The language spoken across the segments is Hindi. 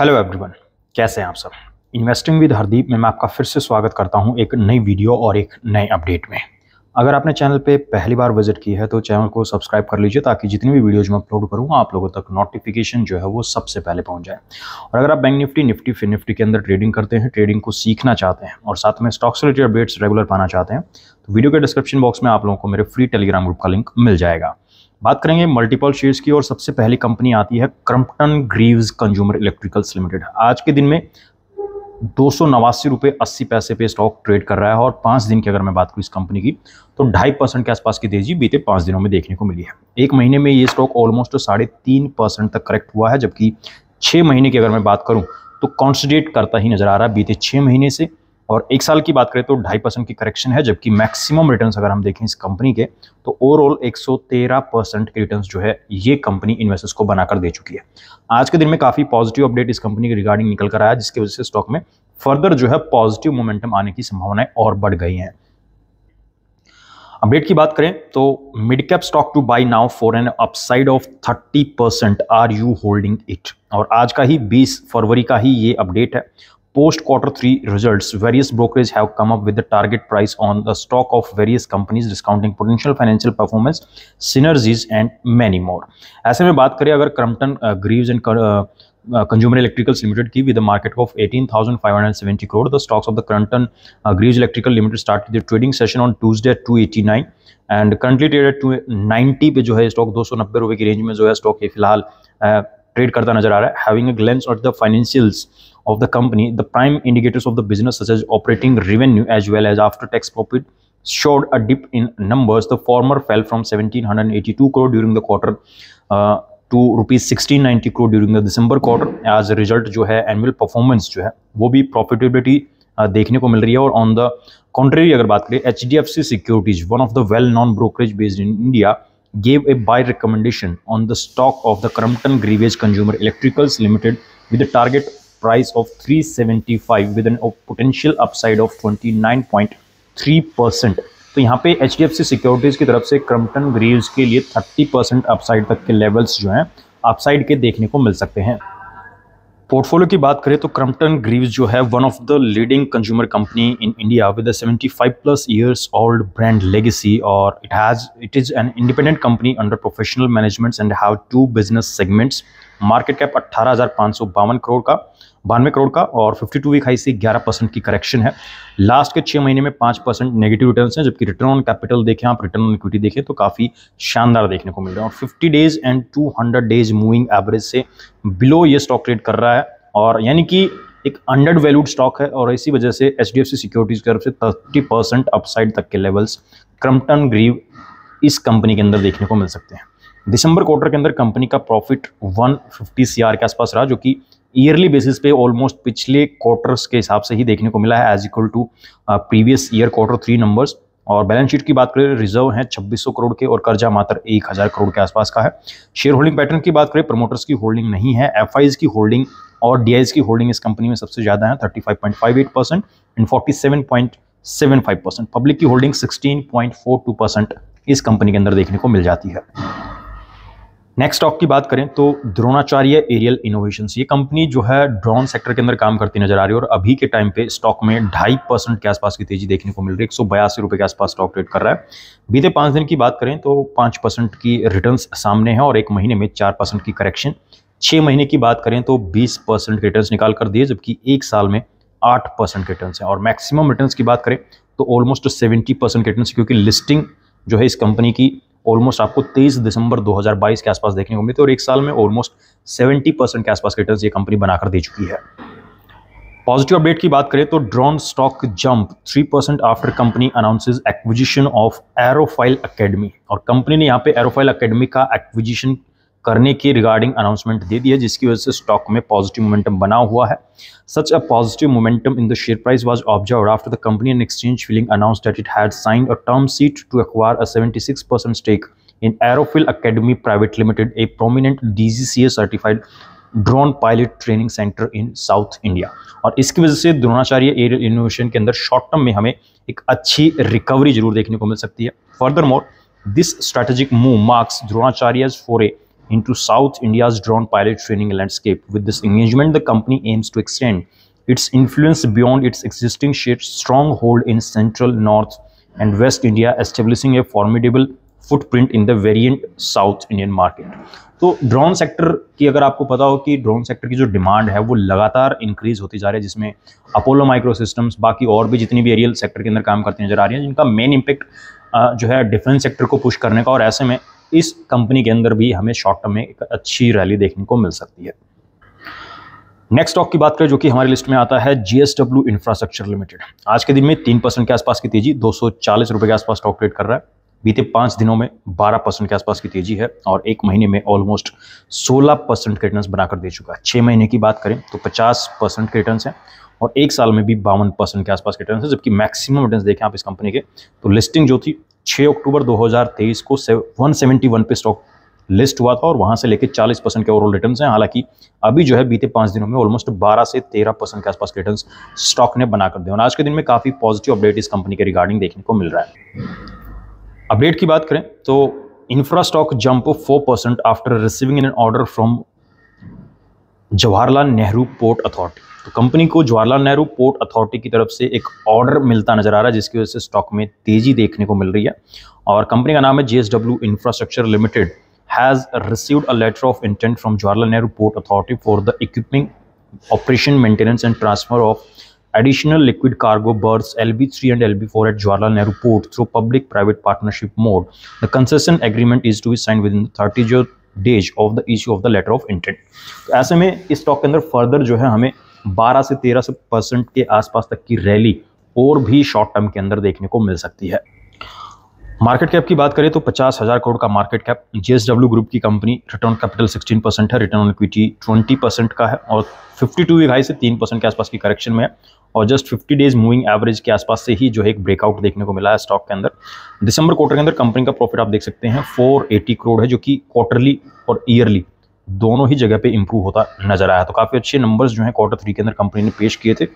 हेलो एवरीवन कैसे हैं आप सब इन्वेस्टिंग विद हरदीप में मैं आपका फिर से स्वागत करता हूं एक नई वीडियो और एक नए अपडेट में अगर आपने चैनल पे पहली बार विजिट की है तो चैनल को सब्सक्राइब कर लीजिए ताकि जितनी भी वीडियोज मैं अपलोड करूँगा आप लोगों तक नोटिफिकेशन जो है वो सबसे पहले पहुंच जाए और अगर आप बैंक निफ्टी निफ्टी फिर निफ्टी के अंदर ट्रेडिंग करते हैं ट्रेडिंग को सीखना चाहते हैं और साथ में स्टॉक्स रिलेटेड अपडेट्स रेगुलर पाना चाहते हैं तो वीडियो के डिस्क्रिप्शन बॉक्स में आप लोगों को मेरे फ्री टेलीग्राम ग्रुप का लिंक मिल जाएगा बात करेंगे मल्टीपल शेयर्स की और सबसे पहली कंपनी आती है Crompton Greaves consumer electricals limited आज के दिन में दो सौ नवासी रुपये अस्सी पैसे पे स्टॉक ट्रेड कर रहा है और पाँच दिन की अगर मैं बात करूँ इस कंपनी की तो ढाई परसेंट के आसपास की तेजी बीते पाँच दिनों में देखने को मिली है एक महीने में ये स्टॉक ऑलमोस्ट साढ़े तीन परसेंट तक करेक्ट हुआ है जबकि छः महीने की अगर मैं बात करूँ तो कॉन्सडेट करता ही नज़र आ रहा है बीते छः महीने से और एक साल की बात करें तो ढाई परसेंट की करेक्शन है जबकि मैक्सिमम रिटर्न्स अगर हम देखें इस कंपनी के तो ओवरऑल 113 परसेंट के रिटर्न्स जो है ये कंपनी इन्वेस्टर्स को बनाकर दे चुकी है आज के दिन में काफ़ी पॉजिटिव अपडेट इस कंपनी के रिगार्डिंग निकल कर आया जिसकी वजह से स्टॉक में फर्दर जो है पॉजिटिव मोमेंटम आने की संभावनाएं और बढ़ गई हैं अपडेट की बात करें तो mid cap stock to buy now for an upside of thirty percent are you holding it और आज का ही 20 फरवरी का ही ये अपडेट है post quarter 3 results, various brokerages have come up with the target price on the stock of various companies discounting potential financial performance, synergies and many more. ऐसे में बात करें अगर Crompton Greaves and consumer electricals limited की with market of 18,570 crore the stocks of the Crompton Greaves electrical limited start the trading session on at 289 and currently to 290 पे जो है स्टॉक 290 रुपए की रेंज में जो है स्टॉक ये फिलहाल ट्रेड uh, करता नजर आ रहा है having a glance at the financials of the company, the prime indicators of the business such as operating revenue as well as after-tax profit showed a dip in numbers. The former fell from 1782 crore during the quarter uh, to rupees 1690 crore during the December quarter. As a result, जो है annual performance जो है वो भी profitability uh, देखने को मिल रही है on the contrary अगर बात करें HDFC Securities, one of the well-known brokerage based in India, gave a buy recommendation on the stock of the Crumpton Grevage Consumer Electricals Limited with a target price of 375 with an potential upside of 29.3 percent तो यहाँ पे एच सिक्योरिटीज़ की तरफ से क्रम्पटन ग्रीव्स के लिए 30 परसेंट अपसाइड तक के लेवल्स जो हैं अपसाइड के देखने को मिल सकते हैं पोर्टफोलियो की बात करें तो क्रम्पटन ग्रीव्स जो है one of the leading consumer company in India with seventy five plus years old brand legacy और it has it is an independent company under professional managements and have two business segments market cap अट्ठारह करोड़ का बानवे करोड़ का और 52 वीक हाई से 11 परसेंट की करेक्शन है लास्ट के छः महीने में पांच परसेंट नेगेटिव रिटर्न हैं जबकि रिटर्न ऑन कैपिटल देखें आप रिटर्न ऑन इक्विटी देखें तो काफ़ी शानदार देखने को मिल रहा है और 50 days and 200 days moving average से बिलो ये स्टॉक ट्रेड कर रहा है और यानी कि एक अंडर वैल्यूड स्टॉक है और इसी वजह से एच डी सिक्योरिटीज की तरफ से थर्टी परसेंट अपसाइड तक के लेवल्स क्रम्पटन ग्रीव इस कंपनी के अंदर देखने को मिल सकते हैं दिसंबर क्वार्टर के अंदर कंपनी का प्रॉफिट 150 फिफ्टी के आसपास रहा जो कि ईयरली बेसिस पे ऑलमोस्ट पिछले क्वार्टर्स के हिसाब से ही देखने को मिला है as equal to previous year quarter three numbers और बैलेंस शीट की बात करें रिजर्व है 2600 करोड़ के और कर्जा मात्र 1000 करोड़ के आसपास का है शेयर होल्डिंग पैटर्न की बात करें प्रमोटर्स की होल्डिंग नहीं है एफ की होल्डिंग और डी की होल्डिंग इस कंपनी में सबसे ज़्यादा है thirty percent and forty percent public की होल्डिंग सिक्सटीन परसेंट इस कंपनी के अंदर देखने को मिल जाती है नेक्स्ट स्टॉक की बात करें तो द्रोणाचार्य एरियल इनोवेशन ये कंपनी जो है ड्रोन सेक्टर के अंदर काम करती नजर आ रही है और अभी के टाइम पे स्टॉक में ढाई परसेंट के आसपास की तेजी देखने को मिल रही है एक सौ बयासी रुपये के आसपास स्टॉक ट्रेड कर रहा है बीते पाँच दिन की बात करें तो पाँच परसेंट की रिटर्न सामने है और एक महीने में चार परसेंट की करेक्शन छः महीने की बात करें तो बीस परसेंट रिटर्न निकाल कर दिए जबकि एक साल में आठ परसेंट रिटर्न है और मैक्सिमम रिटर्न की बात करें तो ऑलमोस्ट सेवेंटी परसेंट रिटर्न क्योंकि लिस्टिंग जो है इस कंपनी की ऑलमोस्ट आपको 23 दिसंबर 2022 के आसपास देखने को मिलते और एक साल में ऑलमोस्ट 70 परसेंट के आसपास रिटर्न ये कंपनी बनाकर दे चुकी है पॉजिटिव अपडेट की बात करें तो drone stock jump 3 percent after company announces acquisition of Aerofile academy और कंपनी ने यहाँ पे एरोफाइल अकेडमी का एक्विजिशन करने की रिगार्डिंग अनाउंसमेंट दे दी है जिसकी वजह से स्टॉक में पॉजिटिव मोमेंटम बना हुआ है such a positive momentum in the share price was observe after the company and exchange filing announce that it had sign a term sheet to acquire a 76 percent stake in Aerofil academy private limited a prominent D certified drone pilot training centre in South India और इसकी वजह से द्रोणाचार्य एयर इनोवेशन के अंदर शॉर्ट टर्म में हमें एक अच्छी रिकवरी जरूर देखने को मिल सकती है furthermore this strategic move marks Dronacharya foray into South India's drone pilot training landscape. With this engagement, the company aims to extend its influence beyond its existing stronghold in central, north, and west India, establishing a formidable footprint in the variant South Indian market. तो ड्रोन सेक्टर की अगर आपको पता हो कि ड्रोन सेक्टर की जो डिमांड है वो लगातार इंक्रीज होती जा रही है जिसमें अपोलो माइक्रो सिस्टम्स बाकी और भी जितनी भी एरियल सेक्टर के अंदर काम करती नजर आ रही हैं जिनका मेन इंपैक्ट जो है डिफेंस सेक्टर को पुश करने का और ऐसे में इस कंपनी के अंदर भी हमें शॉर्ट टर्म में एक अच्छी रैली देखने को मिल सकती है नेक्स्ट स्टॉक की बात करें जो कि हमारी लिस्ट में आता है जीएसडब्ल्यू इंफ्रास्ट्रक्चर लिमिटेड आज के दिन में तीन परसेंट के आसपास की तेजी दो सौ के आसपास स्टॉक ट्रेड कर रहा है बीते पांच दिनों में 12 परसेंट के आसपास की तेजी है और एक महीने में ऑलमोस्ट 16 परसेंट के रिटर्न बनाकर दे चुका है छह महीने की बात करें तो 50 परसेंट के रिटर्न है और एक साल में भी बावन परसेंट के आसपास के रिटर्न है जबकि मैक्सिमम रिटर्न देखें आप इस कंपनी के तो लिस्टिंग जो थी 6 अक्टूबर 2023 को 171 पे स्टॉक लिस्ट हुआ था और वहां से लेके 40 परसेंट के ओवरऑल रिटर्न्स हैं हालांकि अभी जो है बीते पांच दिनों में ऑलमोस्ट 12 से 13 परसेंट के आसपास रिटर्न स्टॉक ने बना कर और आज के दिन में काफ़ी पॉजिटिव अपडेट इस कंपनी के रिगार्डिंग देखने को मिल रहा है अपडेट की बात करें तो infra stock jump four percent after receiving an order from Jawaharlal Nehru port authority तो कंपनी को जवाहरलाल नेहरू पोर्ट अथॉरिटी की तरफ से एक ऑर्डर मिलता नजर आ रहा है जिसकी वजह से स्टॉक में तेजी देखने को मिल रही है और कंपनी का नाम है JSW infrastructure limited has received a letter of intent from Jawaharlal Nehru port authority for the equipping operation maintenance and transfer of additional liquid cargo B three and L B four at Jawaharlal Nehru port through public private partnership mode the concession agreement is to to be signed within 30 days days of the issue of the letter of तो ऐसे में इस स्टॉक के अंदर फर्दर जो है हमें 12 से 13 परसेंट के आसपास तक की रैली और भी शॉर्ट टर्म के अंदर देखने को मिल सकती है मार्केट कैप की बात करें तो पचास हज़ार करोड़ का मार्केट कैप जेएसडब्ल्यू ग्रुप की कंपनी रिटर्न कैपिटल 16 परसेंट है रिटर्न ऑन इक्विटी 20 परसेंट का है और 52 टू वीक हाई से 3 परसेंट के आसपास की करेक्शन में है और जस्ट 50 डेज मूविंग एवरेज के आसपास से ही जो है एक ब्रेकआउट देखने को मिला है स्टॉक के अंदर दिसंबर क्वार्टर के अंदर कंपनी का प्रॉफिट आप देख सकते हैं फोर करोड़ है जो कि क्वार्टरली और ईयरली दोनों ही जगह पे इंप्रूव होता नजर आया तो काफ़ी अच्छे नंबर्स जो है क्वार्टर थ्री के अंदर कंपनी ने पेश किए थे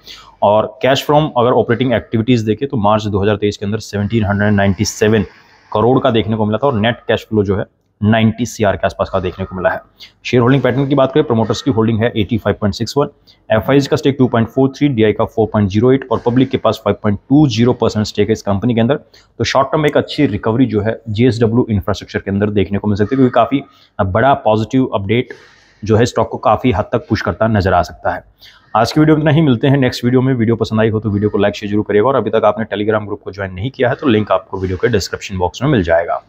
और कैश फ्रॉम अगर ऑपरेटिंग एक्टिविटीज़ देखें तो मार्च 2023 के अंदर 1797 करोड़ का देखने को मिला था और नेट कैश फ्लो जो है 90 सीआर के आसपास का देखने को मिला है शेयर होल्डिंग पैटर्न की बात करें प्रमोटर्स की होल्डिंग है 85.61 एफआईज का स्टेक 2.43 डीआई का 4.08 और पब्लिक के पास 5.20 परसेंट स्टेक है इस कंपनी के अंदर तो शॉर्ट टर्म एक अच्छी रिकवरी जो है जीएसडब्ल्यू इंफ्रास्ट्रक्चर के अंदर देखने को मिल सकती है क्योंकि काफ़ी बड़ा पॉजिटिव अपडेट जो है स्टॉक को काफ़ी हद तक पुश करता नजर आ सकता है आज की वीडियो में नहीं मिलते हैं नेक्स्ट वीडियो में वीडियो पसंद आई हो तो वीडियो को लाइक शेयर जरूर करेगा और अभी तक आपने टेलीग्राम ग्रुप को ज्वाइन नहीं किया है तो लिंक आपको वीडियो के डिस्क्रिप्शन बॉक्स में मिल जाएगा